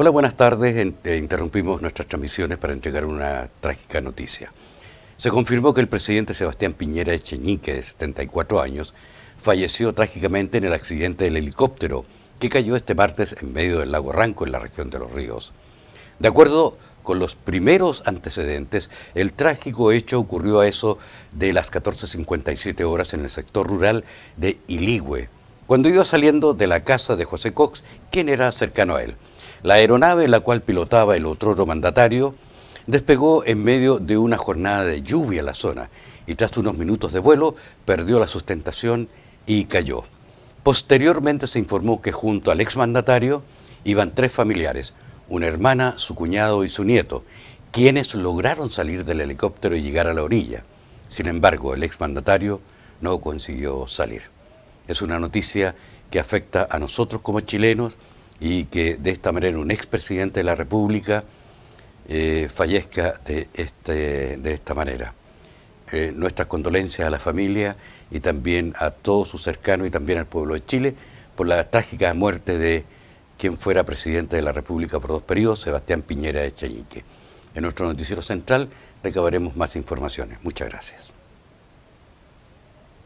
Hola, buenas tardes. Eh, interrumpimos nuestras transmisiones para entregar una trágica noticia. Se confirmó que el presidente Sebastián Piñera Echeñique, de 74 años, falleció trágicamente en el accidente del helicóptero que cayó este martes en medio del lago Ranco, en la región de Los Ríos. De acuerdo con los primeros antecedentes, el trágico hecho ocurrió a eso de las 14.57 horas en el sector rural de Iligüe, cuando iba saliendo de la casa de José Cox, quien era cercano a él. La aeronave, la cual pilotaba el otro mandatario, despegó en medio de una jornada de lluvia en la zona y tras unos minutos de vuelo perdió la sustentación y cayó. Posteriormente se informó que junto al exmandatario iban tres familiares, una hermana, su cuñado y su nieto, quienes lograron salir del helicóptero y llegar a la orilla. Sin embargo, el exmandatario no consiguió salir. Es una noticia que afecta a nosotros como chilenos, y que de esta manera un expresidente de la República eh, fallezca de, este, de esta manera. Eh, nuestras condolencias a la familia y también a todos sus cercanos y también al pueblo de Chile por la trágica muerte de quien fuera presidente de la República por dos periodos, Sebastián Piñera de Chañique. En nuestro noticiero central recabaremos más informaciones. Muchas gracias.